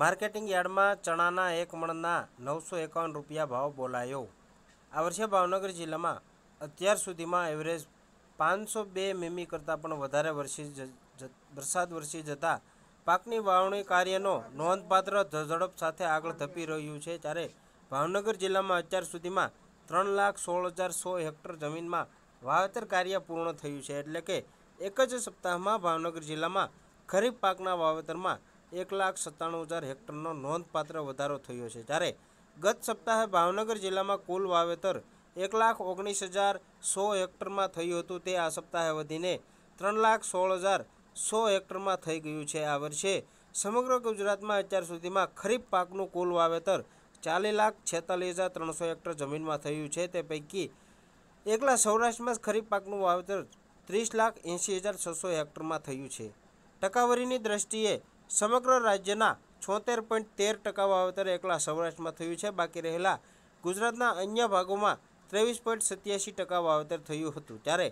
marketing યાર્ડમાં ચણાના એક મણના નવસો એકાવન રૂપિયા ભાવ બોલાયો આ વર્ષે ભાવનગર જિલ્લામાં અત્યાર સુધીમાં એવરેજ પાંચસો બે મીમી કરતાં પણ વધારે વરસી વરસાદ વરસી જતા પાકની વાવણી કાર્યનો નોંધપાત્ર ઝડપ સાથે આગળ ધપી રહ્યું છે ત્યારે ભાવનગર જિલ્લામાં અત્યાર સુધીમાં ત્રણ લાખ સોળ હજાર સો હેક્ટર જમીનમાં વાવેતર કાર્ય પૂર્ણ થયું છે એટલે કે એક જ સપ્તાહમાં ભાવનગર જિલ્લામાં ખરીફ પાકના વાવેતરમાં એક લાખ સત્તાણું હજાર હેક્ટરનો નોંધપાત્ર વધારો થયો છે જ્યારે ગત સપ્તાહે ભાવનગર જિલ્લામાં કુલ વાવેતર એક લાખ ઓગણીસ હજાર સો હેક્ટરમાં થયું હતું તે આ સપ્તાહે વધીને ત્રણ લાખ સોળ હજાર સો હેક્ટરમાં થઈ ગયું છે આ વર્ષે સમગ્ર ગુજરાતમાં અત્યાર સુધીમાં ખરીફ પાકનું કુલ વાવેતર ચાલીસ લાખ છેતાલીસ હજાર ત્રણસો હેક્ટર જમીનમાં થયું છે તે પૈકી એકલા સૌરાષ્ટ્રમાં જ ખરીફ પાકનું વાવેતર ત્રીસ લાખ એંશી હજાર છસો હેક્ટરમાં થયું છે ટકાવારીની દ્રષ્ટિએ સમગ્ર રાજ્યના છોતેર પોઈન્ટ તેર ટકા વાવેતર એકલા સૌરાષ્ટ્રમાં થયું છે બાકી રહેલા ગુજરાતના અન્ય ભાગોમાં ત્રેવીસ પોઈન્ટ સત્યાસી ટકા વાવેતર થયું હતું ત્યારે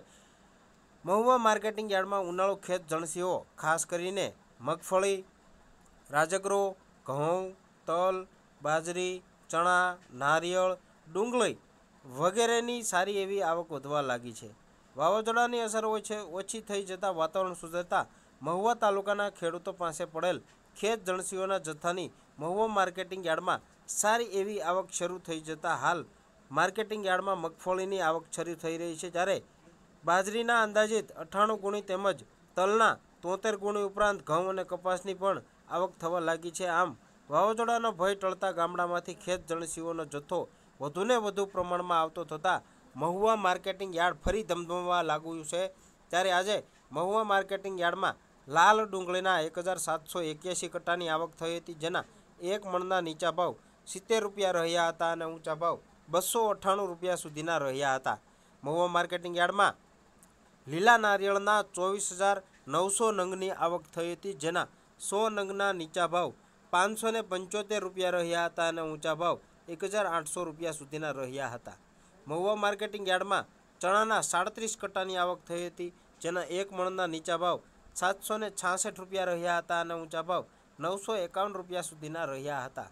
મહુવા માર્કેટિંગ યાર્ડમાં ઉનાળુ ખેત જણસીઓ ખાસ કરીને મગફળી રાજગરો ઘઉં તલ બાજરી ચણા નારિયેળ ડુંગળી વગેરેની સારી એવી આવક વધવા લાગી છે વાવાઝોડાની અસર ઓછી થઈ જતાં વાતાવરણ સુધરતા મહુવા તાલુકાના ખેડૂતો પાસે પડેલ ખેત જણસીઓના જથ્થાની મહુવા માર્કેટિંગ યાર્ડમાં સારી એવી આવક શરૂ થઈ જતા હાલ માર્કેટિંગ યાર્ડમાં મગફળીની આવક શરૂ થઈ રહી છે જ્યારે બાજરીના અંદાજિત અઠ્ઠાણું ગુણી તેમજ તલના તોતેર ગુણી ઉપરાંત ઘઉં અને કપાસની પણ આવક થવા લાગી છે આમ વાવાઝોડાનો ભય ટળતા ગામડામાંથી ખેત જણસીઓનો જથ્થો વધુને વધુ પ્રમાણમાં આવતો થતાં મહુવા માર્કેટિંગ યાર્ડ ફરી ધમધમવા લાગ્યું છે ત્યારે આજે મહુવા માર્કેટિંગ યાર્ડમાં લાલ ડુંગળીના એક હજાર સાતસો એક્યાસી કટ્ટાની આવક થઈ હતી જેના એક મણના નીચા ભાવ સિત્તેર રૂપિયા રહ્યા હતા અને ઊંચા ભાવ બસો અઠ્ઠાણું રૂપિયા સુધીના રહ્યા હતા મહુવા માર્કેટિંગ યાર્ડમાં લીલા નારિયેળના ચોવીસ હજાર નવસો નંગની આવક થઈ હતી જેના સો નંગના નીચા ભાવ પાંચસો ને પંચોતેર રૂપિયા રહ્યા હતા અને ઊંચા ભાવ એક હજાર આઠસો રૂપિયા સુધીના રહ્યા હતા મહુવા માર્કેટિંગ યાર્ડમાં ચણાના સાડત્રીસ કટ્ટાની આવક થઈ હતી જેના એક મણના નીચા ભાવ સાતસો ને છાસઠ રૂપિયા રહ્યા હતા અને ઊંચા ભાવ નવસો એકાવન રૂપિયા સુધીના રહ્યા હતા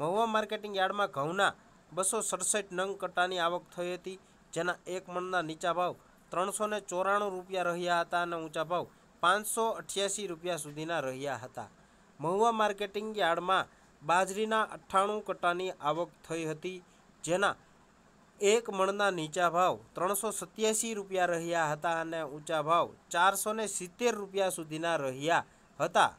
મહુવા માર્કેટિંગ યાર્ડમાં ઘઉંના બસો સડસઠ નંગ કટ્ટાની આવક થઈ હતી જેના એક મણના નીચા ભાવ ત્રણસો ને ચોરાણું રૂપિયા રહ્યા હતા અને ઊંચા ભાવ પાંચસો અઠ્યાસી રૂપિયા સુધીના રહ્યા હતા મહુવા માર્કેટિંગ યાર્ડમાં બાજરીના અઠ્ઠાણું કટ્ટાની આવક થઈ હતી જેના એક મણના નીચા ભાવ ત્રણસો સત્યાસી રૂપિયા રહ્યા હતા અને ઊંચા ભાવ ચારસો સિત્તેર રૂપિયા સુધીના રહ્યા હતા